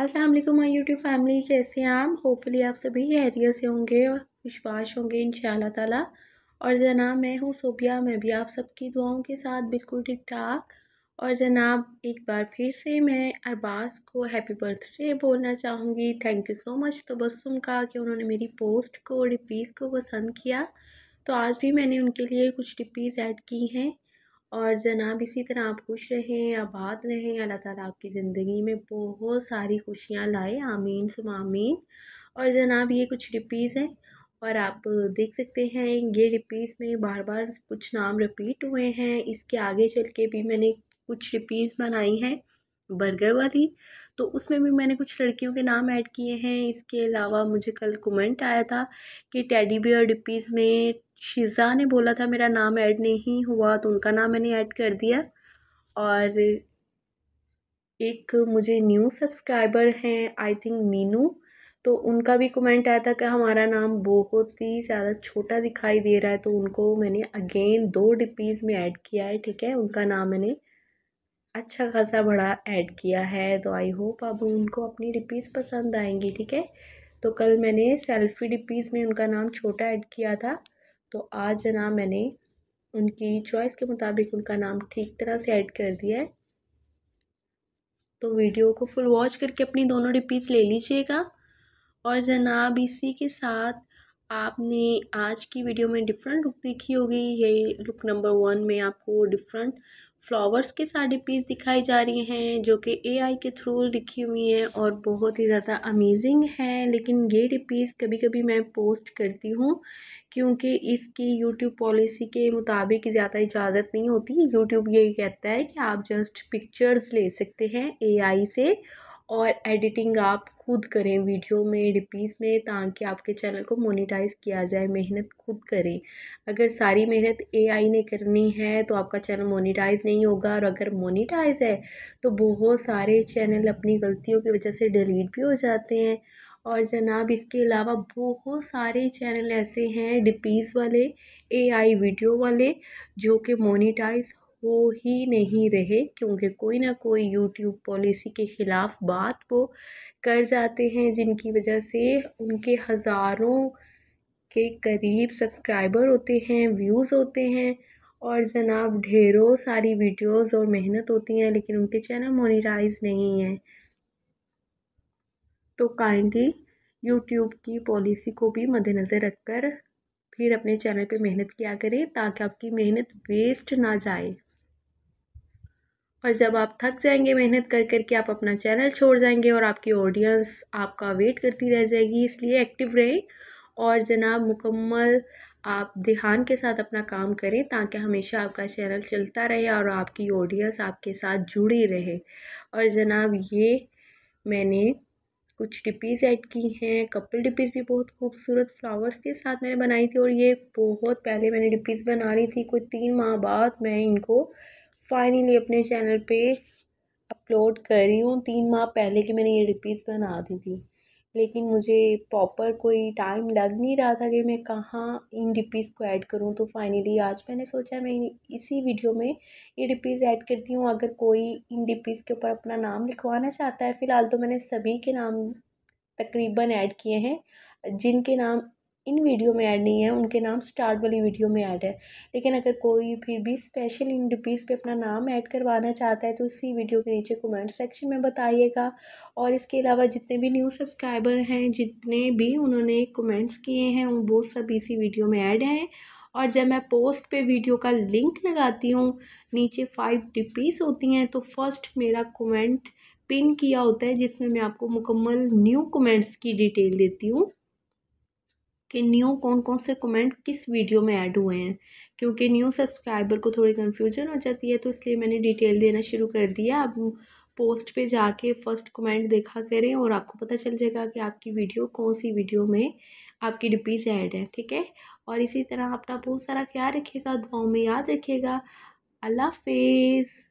अस्सलाम वालेकुम my YouTube family कैसे हैं आप होपफुली आप सभी हैरियत से होंगे और खुशवाश होंगे इन ताला और जनाब मैं हूँ सोबिया मैं भी आप सबकी दुआओं के साथ बिल्कुल ठीक ठाक और जनाब एक बार फिर से मैं अरबाज को हैप्पी बर्थडे बोलना चाहूँगी थैंक यू सो मच तो का कि उन्होंने मेरी पोस्ट को डिपीज़ को पसंद किया तो आज भी मैंने उनके लिए कुछ डिपीज़ ऐड की हैं और जनाब इसी तरह आप खुश रहें आबाद रहें अल्लाह ताला आपकी ज़िंदगी में बहुत सारी खुशियाँ लाए आमीन सुम आमीन और जनाब ये कुछ रिपीज़ हैं और आप देख सकते हैं ये रिपीज़ में बार बार कुछ नाम रिपीट हुए हैं इसके आगे चल के भी मैंने कुछ रिपीज़ बनाई हैं बर्गर वाली तो उसमें भी मैंने कुछ लड़कियों के नाम ऐड किए हैं इसके अलावा मुझे कल कमेंट आया था कि टेडी बियर डिपीज़ में शीज़ा ने बोला था मेरा नाम ऐड नहीं हुआ तो उनका नाम मैंने ऐड कर दिया और एक मुझे न्यू सब्सक्राइबर हैं आई थिंक मीनू तो उनका भी कमेंट आया था कि हमारा नाम बहुत ही ज़्यादा छोटा दिखाई दे रहा है तो उनको मैंने अगेन दो डिपीज़ में ऐड किया है ठीक है उनका नाम मैंने अच्छा खासा बड़ा ऐड किया है तो आई होप अब उनको अपनी डिपीज़ पसंद आएंगी ठीक है तो कल मैंने सेल्फ़ी डिपीज़ में उनका नाम छोटा ऐड किया था तो आज ना मैंने उनकी चॉइस के मुताबिक उनका नाम ठीक तरह से ऐड कर दिया है तो वीडियो को फुल वॉच करके अपनी दोनों रिपीट्स ले लीजिएगा और जनाब इसी के साथ आपने आज की वीडियो में डिफरेंट लुक देखी होगी ये लुक नंबर वन में आपको डिफरेंट फ्लावर्स के साड़ी पीस दिखाई जा रही हैं जो कि एआई के थ्रू लिखी हुई हैं और बहुत ही ज़्यादा अमेजिंग है लेकिन ये पीस कभी कभी मैं पोस्ट करती हूँ क्योंकि इसकी यूट्यूब पॉलिसी के मुताबिक ज़्यादा इजाज़त नहीं होती यूट्यूब यही कहता है कि आप जस्ट पिक्चर्स ले सकते हैं एआई से और एडिटिंग आप खुद करें वीडियो में रिपीज में ताकि आपके चैनल को मोनेटाइज किया जाए मेहनत खुद करें अगर सारी मेहनत एआई ने करनी है तो आपका चैनल मोनेटाइज नहीं होगा और अगर मोनेटाइज है तो बहुत सारे चैनल अपनी गलतियों की वजह से डिलीट भी हो जाते हैं और जनाब इसके अलावा बहुत सारे चैनल ऐसे हैं डिपीज़ वाले एआई वीडियो वाले जो कि मोनिटाइज हो ही नहीं रहे क्योंकि कोई ना कोई यूट्यूब पॉलिसी के ख़िलाफ़ बात वो कर जाते हैं जिनकी वजह से उनके हज़ारों के करीब सब्सक्राइबर होते हैं व्यूज़ होते हैं और जनाब ढेरों सारी वीडियोस और मेहनत होती हैं लेकिन उनके चैनल मोनिटाइज नहीं हैं तो काइंडली यूट्यूब की पॉलिसी को भी मद्देनज़र रख कर फिर अपने चैनल पे मेहनत किया करें ताकि आपकी मेहनत वेस्ट ना जाए और जब आप थक जाएंगे मेहनत कर कर के आप अपना चैनल छोड़ जाएंगे और आपकी ऑडियंस आपका वेट करती रह जाएगी इसलिए एक्टिव रहें और जनाब मुकम्मल आप ध्यान के साथ अपना काम करें ताकि हमेशा आपका चैनल चलता रहे और आपकी ऑडियंस आपके साथ जुड़ी रहे और जनाब ये मैंने कुछ डिपीज़ ऐड की हैं कपल डिपीज़ भी बहुत खूबसूरत फ्लावर्स के साथ मैंने बनाई थी और ये बहुत पहले मैंने डिपीज़ बना ली थी कोई तीन माह बाद मैं इनको फाइनली अपने चैनल पे अपलोड कर रही हूँ तीन माह पहले की मैंने ये रिपीज़ बना दी थी लेकिन मुझे प्रॉपर कोई टाइम लग नहीं रहा था कि मैं कहाँ इन डिपीज़ को ऐड करूँ तो फाइनली आज मैंने सोचा मैं इसी वीडियो में ये डिपीज़ ऐड करती हूँ अगर कोई इन डिपीज़ के ऊपर अपना नाम लिखवाना चाहता है फ़िलहाल तो मैंने सभी के नाम तकरीबन ऐड किए हैं जिनके नाम इन वीडियो में ऐड नहीं है उनके नाम स्टार्ट वाली वीडियो में ऐड है लेकिन अगर कोई फिर भी स्पेशल इन डिपीज पर अपना नाम ऐड करवाना चाहता है तो इसी वीडियो के नीचे कमेंट सेक्शन में बताइएगा और इसके अलावा जितने भी न्यू सब्सक्राइबर हैं जितने भी उन्होंने कमेंट्स किए हैं वो सब इसी वीडियो में ऐड हैं और जब मैं पोस्ट पे वीडियो का लिंक लगाती हूँ नीचे फाइव डिपीस होती हैं तो फर्स्ट मेरा कमेंट पिन किया होता है जिसमें मैं आपको मुकम्मल न्यू कमेंट्स की डिटेल देती हूँ कि न्यू कौन कौन से कमेंट किस वीडियो में ऐड हुए हैं क्योंकि न्यू सब्सक्राइबर को थोड़ी कन्फ्यूजन हो जाती है तो इसलिए मैंने डिटेल देना शुरू कर दिया अब पोस्ट पे जाके फर्स्ट कमेंट देखा करें और आपको पता चल जाएगा कि आपकी वीडियो कौन सी वीडियो में आपकी डिपीज़ ऐड है ठीक है और इसी तरह अपना बहुत सारा ख्याल रखिएगा दुआओं में याद रखिएगा अल्लाह हाफिज़